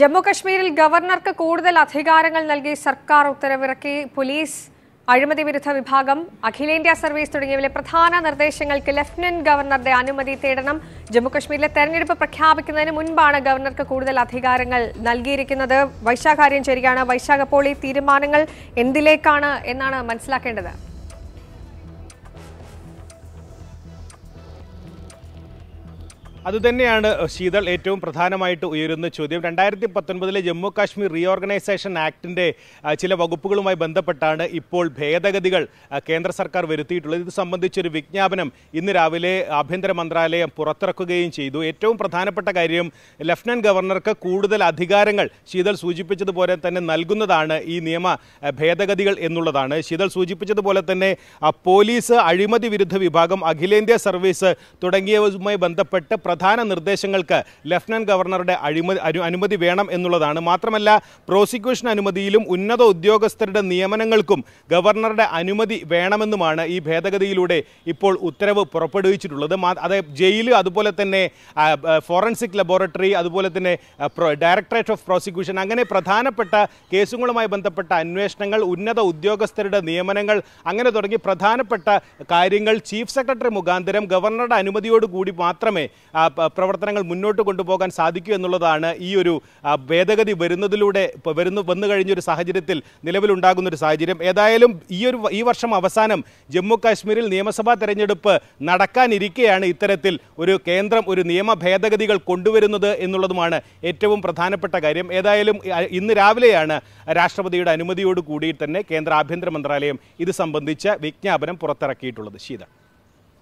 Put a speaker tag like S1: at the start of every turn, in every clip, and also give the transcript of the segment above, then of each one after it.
S1: ജമ്മുകശ്മീരിൽ ഗവർണർക്ക് കൂടുതൽ അധികാരങ്ങൾ നൽകി സർക്കാർ ഉത്തരവിറക്കി പോലീസ് അഴിമതി വിരുദ്ധ വിഭാഗം അഖിലേന്ത്യാ സർവീസ് തുടങ്ങിയവയിലെ പ്രധാന നിർദ്ദേശങ്ങൾക്ക് ലഫ്റ്റനന്റ് ഗവർണറുടെ അനുമതി തേടണം ജമ്മുകശ്മീരിലെ തെരഞ്ഞെടുപ്പ് പ്രഖ്യാപിക്കുന്നതിന് മുൻപാണ് ഗവർണർക്ക് കൂടുതൽ അധികാരങ്ങൾ നൽകിയിരിക്കുന്നത് വൈശാഖാര്യം ചേരുകയാണ് വൈശാഖപ്പോൾ ഈ തീരുമാനങ്ങൾ എന്തിലേക്കാണ് എന്നാണ് മനസ്സിലാക്കേണ്ടത്
S2: അതുതന്നെയാണ് ശീതൾ ഏറ്റവും പ്രധാനമായിട്ട് ഉയരുന്ന ചോദ്യം രണ്ടായിരത്തി പത്തൊൻപതിലെ ജമ്മു കാശ്മീർ റീഓർഗനൈസേഷൻ ആക്ടിൻ്റെ ചില വകുപ്പുകളുമായി ബന്ധപ്പെട്ടാണ് ഇപ്പോൾ ഭേദഗതികൾ കേന്ദ്ര സർക്കാർ വരുത്തിയിട്ടുള്ളത് ഇത് സംബന്ധിച്ചൊരു വിജ്ഞാപനം ഇന്ന് രാവിലെ ആഭ്യന്തര മന്ത്രാലയം പുറത്തിറക്കുകയും ചെയ്തു ഏറ്റവും പ്രധാനപ്പെട്ട കാര്യം ലഫ്റ്റനന്റ് ഗവർണർക്ക് കൂടുതൽ അധികാരങ്ങൾ ശീതൾ സൂചിപ്പിച്ചതുപോലെ തന്നെ നൽകുന്നതാണ് ഈ നിയമ ഭേദഗതികൾ എന്നുള്ളതാണ് ശീതൾ സൂചിപ്പിച്ചതുപോലെ തന്നെ പോലീസ് അഴിമതി വിരുദ്ധ വിഭാഗം അഖിലേന്ത്യാ സർവീസ് തുടങ്ങിയവയുമായി ബന്ധപ്പെട്ട് പ്രധാന നിർദ്ദേശങ്ങൾക്ക് ലഫ്റ്റനന്റ് ഗവർണറുടെ അഴിമതി അനുമതി വേണം എന്നുള്ളതാണ് മാത്രമല്ല പ്രോസിക്യൂഷൻ അനുമതിയിലും ഉന്നത ഉദ്യോഗസ്ഥരുടെ നിയമനങ്ങൾക്കും ഗവർണറുടെ അനുമതി വേണമെന്നുമാണ് ഈ ഭേദഗതിയിലൂടെ ഇപ്പോൾ ഉത്തരവ് പുറപ്പെടുവിച്ചിട്ടുള്ളത് അതായത് ജയിൽ അതുപോലെ തന്നെ ഫോറൻസിക് ലബോറട്ടറി അതുപോലെ തന്നെ ഡയറക്ടറേറ്റ് ഓഫ് പ്രോസിക്യൂഷൻ അങ്ങനെ പ്രധാനപ്പെട്ട കേസുകളുമായി ബന്ധപ്പെട്ട അന്വേഷണങ്ങൾ ഉന്നത ഉദ്യോഗസ്ഥരുടെ നിയമനങ്ങൾ അങ്ങനെ തുടങ്ങി പ്രധാനപ്പെട്ട കാര്യങ്ങൾ ചീഫ് സെക്രട്ടറി മുഖാന്തരം ഗവർണറുടെ അനുമതിയോടുകൂടി മാത്രമേ പ്രവർത്തനങ്ങൾ മുന്നോട്ട് കൊണ്ടുപോകാൻ സാധിക്കൂ എന്നുള്ളതാണ് ഈ ഒരു ഭേദഗതി വരുന്നതിലൂടെ വരുന്നു വന്നു കഴിഞ്ഞൊരു സാഹചര്യത്തിൽ നിലവിലുണ്ടാകുന്ന ഒരു സാഹചര്യം ഏതായാലും ഈ ഒരു ഈ വർഷം അവസാനം ജമ്മു കാശ്മീരിൽ നിയമസഭാ തെരഞ്ഞെടുപ്പ് നടക്കാനിരിക്കെയാണ് ഇത്തരത്തിൽ ഒരു കേന്ദ്രം ഒരു നിയമ ഭേദഗതികൾ കൊണ്ടുവരുന്നത് എന്നുള്ളതുമാണ് ഏറ്റവും പ്രധാനപ്പെട്ട കാര്യം ഏതായാലും ഇന്ന് രാവിലെയാണ് രാഷ്ട്രപതിയുടെ അനുമതിയോട് കൂടി തന്നെ കേന്ദ്ര ആഭ്യന്തര മന്ത്രാലയം ഇത് സംബന്ധിച്ച വിജ്ഞാപനം പുറത്തിറക്കിയിട്ടുള്ളത് ശീത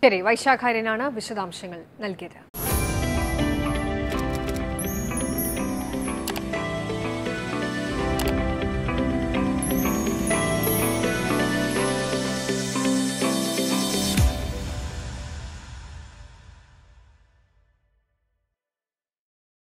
S1: ശരി വൈശാഖാര്യനാണ് വിശദാംശങ്ങൾ നൽകിയത്